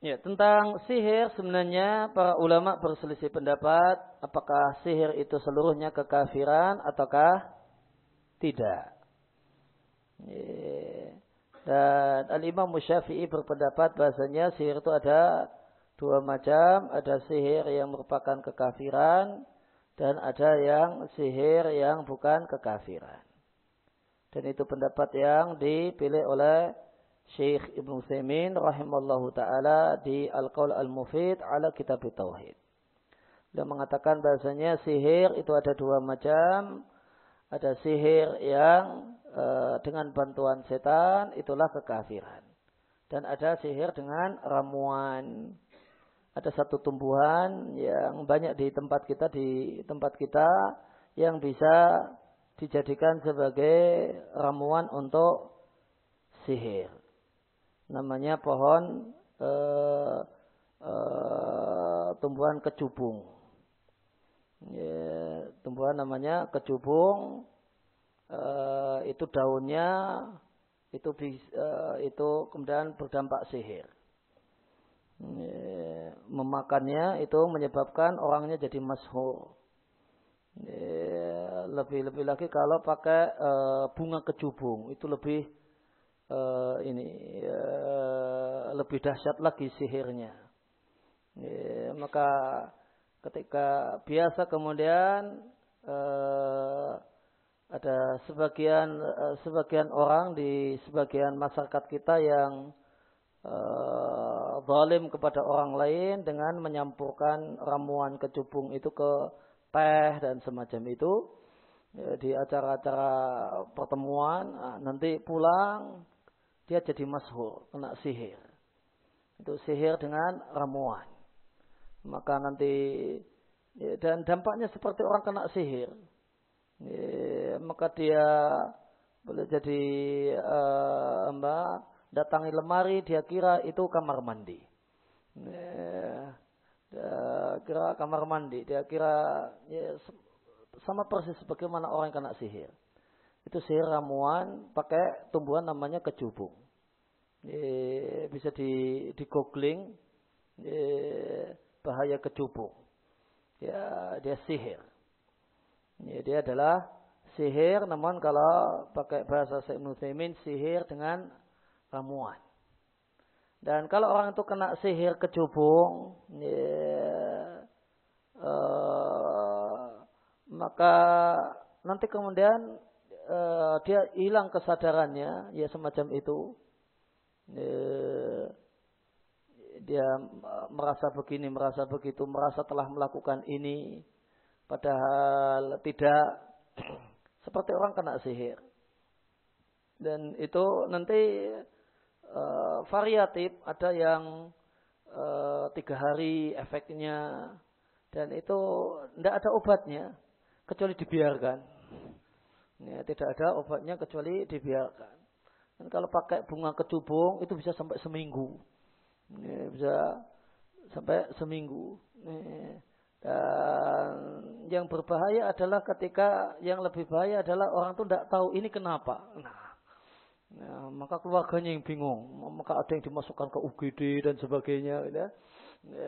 Ya, tentang sihir sebenarnya para ulama berselisih pendapat apakah sihir itu seluruhnya kekafiran ataukah tidak. Ya, dan Al-Imam Musyafi'i berpendapat bahasanya sihir itu ada dua macam. Ada sihir yang merupakan kekafiran dan ada yang sihir yang bukan kekafiran. Dan itu pendapat yang dipilih oleh Syekh Ibn Saimin, rahimallahu taala di Al-Qaul Al-Mufid ala Kitab Tauhid. dia mengatakan bahasanya sihir itu ada dua macam. Ada sihir yang e, dengan bantuan setan itulah kekafiran. Dan ada sihir dengan ramuan. Ada satu tumbuhan yang banyak di tempat kita di tempat kita yang bisa dijadikan sebagai ramuan untuk sihir namanya pohon e, e, tumbuhan kecubung. E, tumbuhan namanya kecubung e, eh, itu daunnya itu e, itu kemudian berdampak sihir. E, memakannya itu menyebabkan orangnya jadi mashur. Lebih-lebih lagi kalau pakai bunga kecubung itu lebih uh, ini uh, lebih dahsyat lagi sihirnya. Ya, maka ketika biasa kemudian uh, ada sebagian uh, sebagian orang di sebagian masyarakat kita yang uh, zalim kepada orang lain dengan menyampurkan ramuan kecubung itu ke teh dan semacam itu ya, di acara-acara pertemuan nah, nanti pulang dia jadi masuk kena sihir. Itu sihir dengan ramuan. Maka nanti ya, dan dampaknya seperti orang kena sihir. Ya, maka dia boleh jadi uh, eh, mbak datangi lemari dia kira itu kamar mandi. Ya, dia kira kamar mandi, dia kira ya, sama persis sebagaimana orang yang kena sihir. Itu sihir ramuan pakai tumbuhan namanya kecubung e, bisa di, di googling e, bahaya kecupu. Ya, dia sihir. Ya, dia adalah sihir, namun kalau pakai bahasa Syekh sihir dengan ramuan. Dan kalau orang itu kena sihir kecubung, ya, uh, maka nanti kemudian dia hilang kesadarannya, ya semacam itu. Eh, dia merasa begini, merasa begitu, merasa telah melakukan ini, padahal tidak. <clears throat> Seperti orang kena sihir. Dan itu nanti uh, variatif, ada yang uh, tiga hari efeknya, dan itu tidak ada obatnya, kecuali dibiarkan. Ya, tidak ada obatnya kecuali dibiarkan. Dan kalau pakai bunga kecubung itu bisa sampai seminggu. Ini bisa sampai seminggu. Ini. Dan yang berbahaya adalah ketika yang lebih bahaya adalah orang itu tidak tahu ini kenapa. Nah, ya, maka keluarganya yang bingung. Maka ada yang dimasukkan ke UGD dan sebagainya. Ya. E,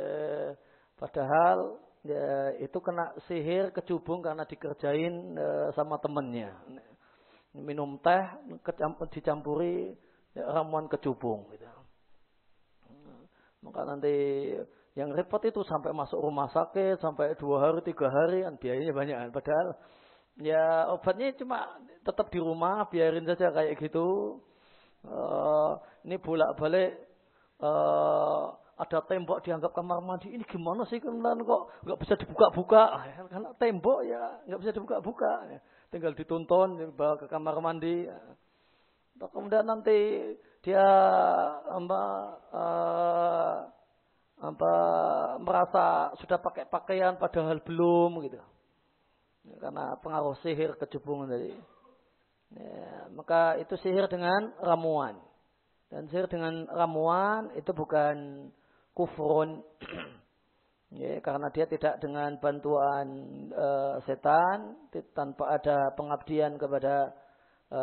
padahal ya, itu kena sihir kecubung karena dikerjain e, sama temennya minum teh dicampuri ya, ramuan kecubung gitu. Maka nanti yang repot itu sampai masuk rumah sakit sampai dua hari tiga hari kan biayanya banyak Padahal ya obatnya cuma tetap di rumah biarin saja kayak gitu. Uh, ini bolak balik uh, eh, ada tembok dianggap kamar mandi ini gimana sih kemudian kok nggak bisa dibuka-buka ya, karena tembok ya nggak bisa dibuka-buka tinggal dituntun dibawa ke kamar mandi. Kemudian nanti dia apa, eh, apa merasa sudah pakai pakaian padahal belum gitu. Ya, karena pengaruh sihir kejubungan tadi. Ya, maka itu sihir dengan ramuan. Dan sihir dengan ramuan itu bukan kufrun <clears throat> Ya, karena dia tidak dengan bantuan e, setan, tanpa ada pengabdian kepada e,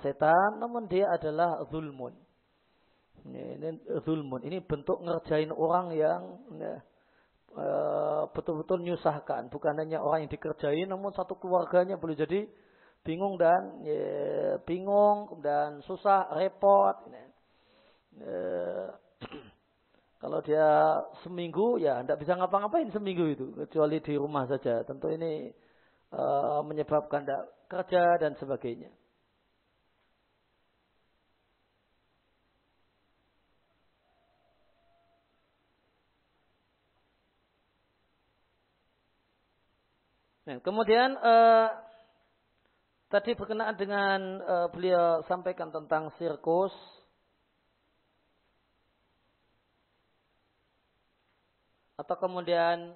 setan, namun dia adalah zulmun. Ya, ini zulmun. Ini bentuk ngerjain orang yang ya, eh, betul-betul nyusahkan. Bukan hanya orang yang dikerjain, namun satu keluarganya boleh jadi bingung dan ya, bingung dan susah, repot. Ya. <clears throat> Kalau dia seminggu ya tidak bisa ngapa-ngapain seminggu itu kecuali di rumah saja. Tentu ini e, menyebabkan tidak kerja dan sebagainya. Nah, kemudian eh, tadi berkenaan dengan eh, beliau sampaikan tentang sirkus atau kemudian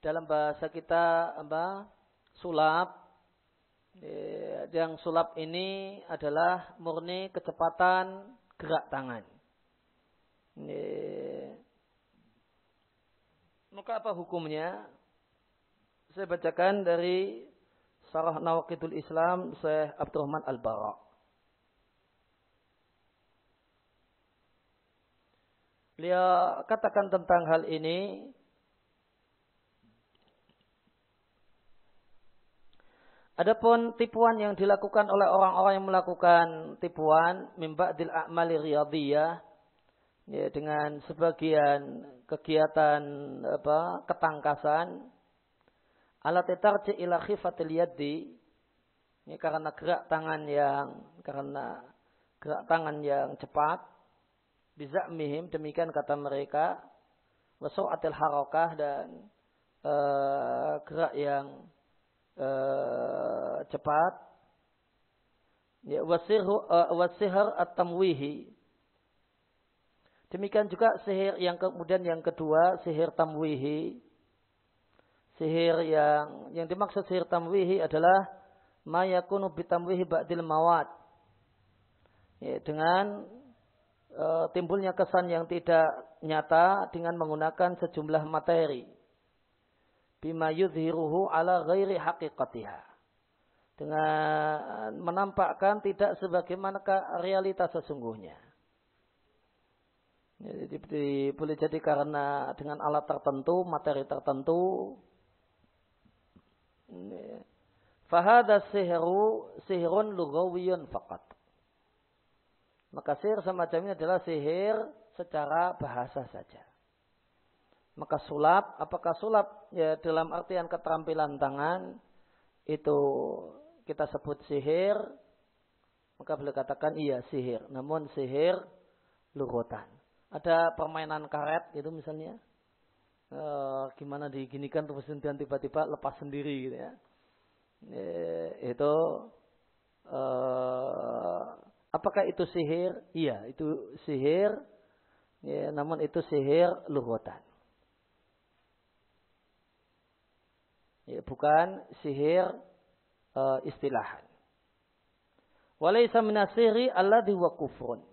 dalam bahasa kita apa sulap yang sulap ini adalah murni kecepatan gerak tangan. Maka apa hukumnya? Saya bacakan dari Sarah Nawakidul Islam Syekh Abdurrahman Al-Bara. Beliau katakan tentang hal ini Adapun tipuan yang dilakukan oleh orang-orang yang melakukan tipuan mimba'dil a'mali riyadhiyah ya, dengan sebagian kegiatan apa ketangkasan alat tetarji ila khifatil yaddi ya, karena gerak tangan yang karena gerak tangan yang cepat bisa mihim demikian kata mereka wasu'atil harokah dan uh, gerak yang uh, cepat. Ya, wasihru, uh, eh, wasihar at-tamwihi. Demikian juga sihir yang kemudian yang kedua, sihir tamwihi. Sihir yang yang dimaksud sihir tamwihi adalah mayakunu bitamwihi ba'dil mawat. Ya, dengan uh, timbulnya kesan yang tidak nyata dengan menggunakan sejumlah materi bima yudhiruhu ala ghairi haqiqatiha. Dengan menampakkan tidak sebagaimana realitas sesungguhnya. Jadi, boleh jadi karena dengan alat tertentu, materi tertentu. Fahada sihru sihrun lugawiyun fakat. Maka sihir semacamnya adalah sihir secara bahasa saja. Maka sulap, apakah sulap ya dalam artian keterampilan tangan itu kita sebut sihir, maka boleh katakan iya sihir. Namun sihir lugotan. Ada permainan karet itu misalnya. E, gimana diginikan terus kemudian tiba-tiba lepas sendiri gitu ya. E, itu e, apakah itu sihir? Iya, itu sihir. Ya, namun itu sihir lugotan. Ya, bukan sihir e, istilahan. Walaysa minasihri alladhi wa kufrun.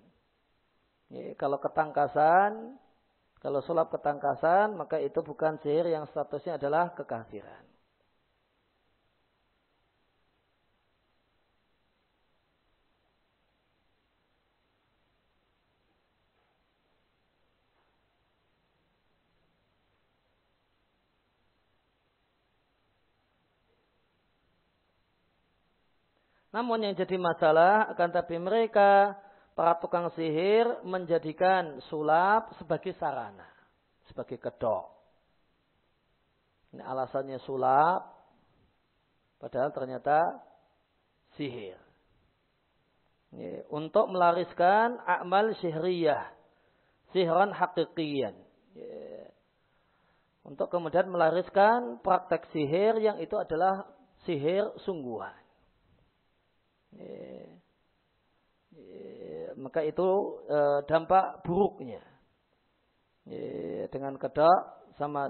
Ya, kalau ketangkasan, kalau sulap ketangkasan, maka itu bukan sihir yang statusnya adalah kekafiran. Namun yang jadi masalah akan tapi mereka para tukang sihir menjadikan sulap sebagai sarana, sebagai kedok. Ini alasannya sulap, padahal ternyata sihir. Ini untuk melariskan amal sihriyah, sihran hakikian. Untuk kemudian melariskan praktek sihir yang itu adalah sihir sungguhan. Eh, eh, maka itu eh, dampak buruknya. dengan kedok sama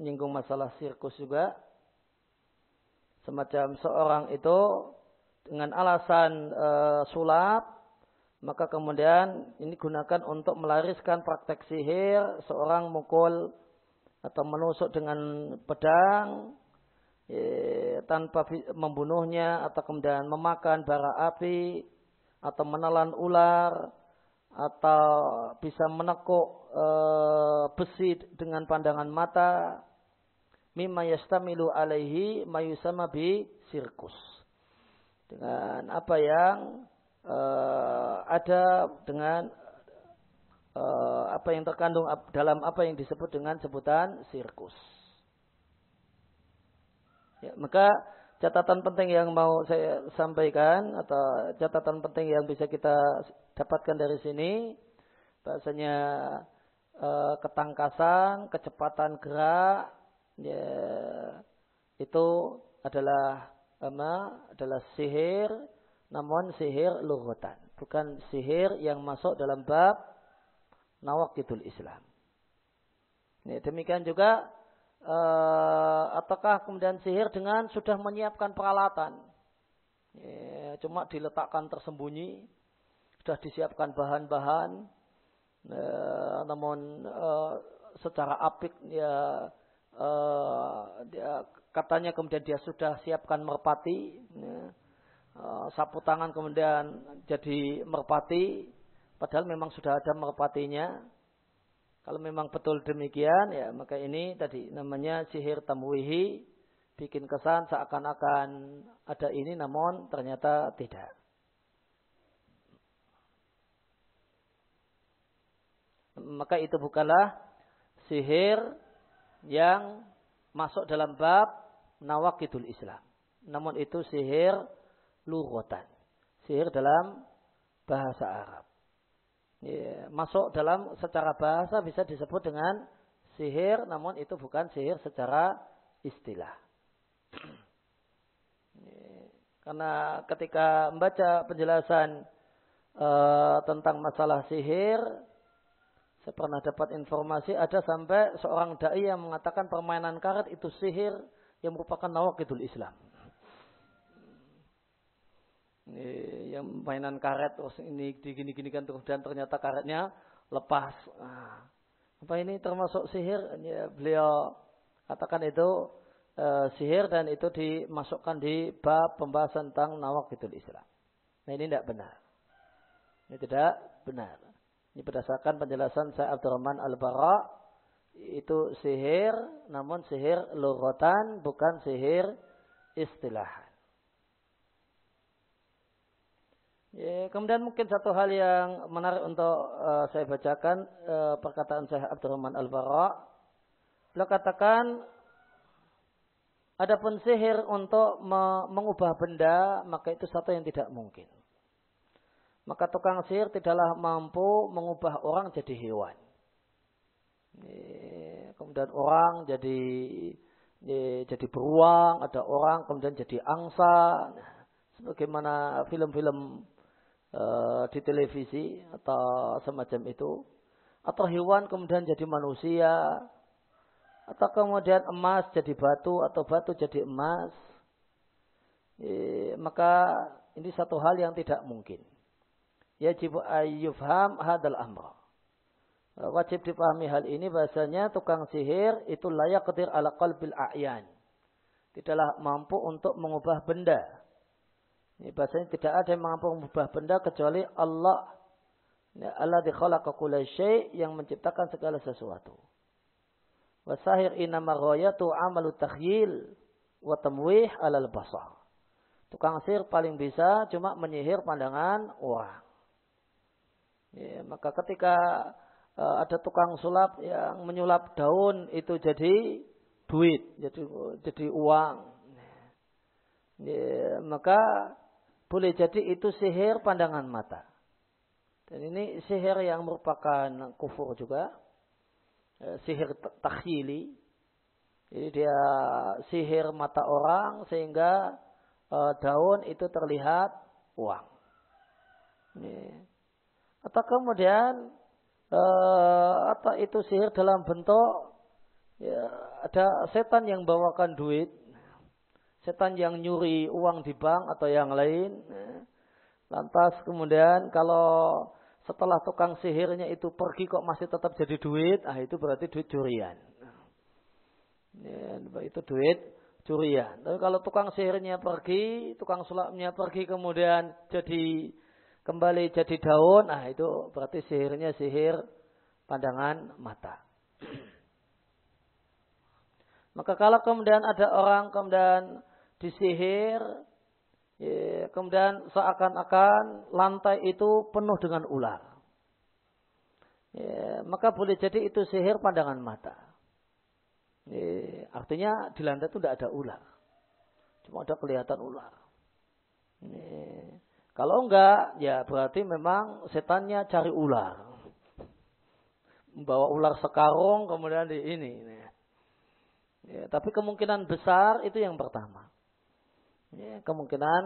nyinggung masalah sirkus juga. Semacam seorang itu dengan alasan sulap, maka kemudian ini gunakan untuk melariskan praktek sihir, seorang mukul atau menusuk dengan pedang, ya, tanpa membunuhnya atau kemudian memakan bara api atau menelan ular atau bisa menekuk e, besi dengan pandangan mata mimma yastamilu alaihi mayusama bi sirkus dengan apa yang e, ada dengan e, apa yang terkandung dalam apa yang disebut dengan sebutan sirkus Ya, maka catatan penting yang mau saya sampaikan atau catatan penting yang bisa kita dapatkan dari sini bahasanya e, ketangkasan, kecepatan gerak ya, itu adalah ama adalah sihir namun sihir lughatan bukan sihir yang masuk dalam bab nawakidul Islam. Ya, demikian juga uh, ataukah kemudian sihir dengan sudah menyiapkan peralatan. Ya, cuma diletakkan tersembunyi, sudah disiapkan bahan-bahan, uh, namun uh, secara apik ya, uh, dia, katanya kemudian dia sudah siapkan merpati, ya, uh, sapu tangan kemudian jadi merpati, padahal memang sudah ada merpatinya. Kalau memang betul demikian, ya maka ini tadi namanya sihir tamwihi, bikin kesan seakan-akan ada ini namun ternyata tidak. Maka itu bukanlah sihir yang masuk dalam bab nawakidul Islam. Namun itu sihir lughatan, Sihir dalam bahasa Arab ya, masuk dalam secara bahasa bisa disebut dengan sihir, namun itu bukan sihir secara istilah. Karena ketika membaca penjelasan uh, tentang masalah sihir, saya pernah dapat informasi ada sampai seorang dai yang mengatakan permainan karet itu sihir yang merupakan nawakidul Islam. Eh, yang mainan karet terus ini digini-ginikan terus dan ternyata karetnya lepas. Nah, apa ini termasuk sihir? Ya, beliau katakan itu e, sihir dan itu dimasukkan di bab pembahasan tentang nawak itu di Islam. Nah ini tidak benar. Ini tidak benar. Ini berdasarkan penjelasan saya Abdurrahman Al-Bara itu sihir namun sihir lurutan bukan sihir istilah. Ya, kemudian mungkin satu hal yang menarik untuk uh, saya bacakan uh, perkataan Syekh Abdurrahman Al-Bara. Beliau katakan adapun sihir untuk me mengubah benda maka itu satu yang tidak mungkin. Maka tukang sihir tidaklah mampu mengubah orang jadi hewan. kemudian orang jadi jadi beruang, ada orang kemudian jadi angsa. Nah, sebagaimana film-film Eh, di televisi atau semacam itu atau hewan kemudian jadi manusia atau kemudian emas jadi batu atau batu jadi emas e, maka ini satu hal yang tidak mungkin yajib ayyufham hadal amr eh, wajib dipahami hal ini bahasanya tukang sihir itu layak ketir ala qalbil a'yan tidaklah mampu untuk mengubah benda ini bahasanya tidak ada yang mampu mengubah benda kecuali Allah. Ya, Allah di syai' yang menciptakan segala sesuatu. Wasahir inama ghayatu amalu takhyil wa tamwih alal basar. Tukang sihir paling bisa cuma menyihir pandangan orang. Ya, maka ketika uh, ada tukang sulap yang menyulap daun itu jadi duit, jadi jadi uang. Ya, maka boleh jadi itu sihir pandangan mata. Dan ini sihir yang merupakan kufur juga. Eh, sihir takhili. Jadi dia sihir mata orang sehingga eh, daun itu terlihat uang. Ini. Atau kemudian eh, atau itu sihir dalam bentuk ya, ada setan yang bawakan duit setan yang nyuri uang di bank atau yang lain. Ya. Lantas kemudian kalau setelah tukang sihirnya itu pergi kok masih tetap jadi duit, ah itu berarti duit curian. Ya, itu duit curian. Tapi kalau tukang sihirnya pergi, tukang sulapnya pergi kemudian jadi kembali jadi daun, ah itu berarti sihirnya sihir pandangan mata. Maka kalau kemudian ada orang kemudian disihir, ya, kemudian seakan-akan lantai itu penuh dengan ular. Ya, maka boleh jadi itu sihir pandangan mata. Ya, artinya di lantai itu tidak ada ular. Cuma ada kelihatan ular. Ya, kalau enggak, ya berarti memang setannya cari ular membawa ular sekarung kemudian di ini. Ya, tapi kemungkinan besar itu yang pertama. Ya, kemungkinan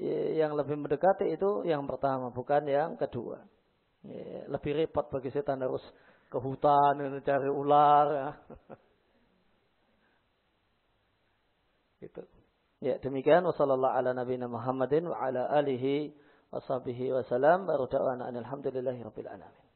ya, yang lebih mendekati itu yang pertama, bukan yang kedua. Ya, lebih repot bagi setan harus ke hutan cari ular. Ya. <laughs> gitu. Ya, demikian wasallallahu ala nabiyina Muhammadin wa ala alihi washabihi wasallam Barudawana rada'ana alhamdulillahi rabbil alamin.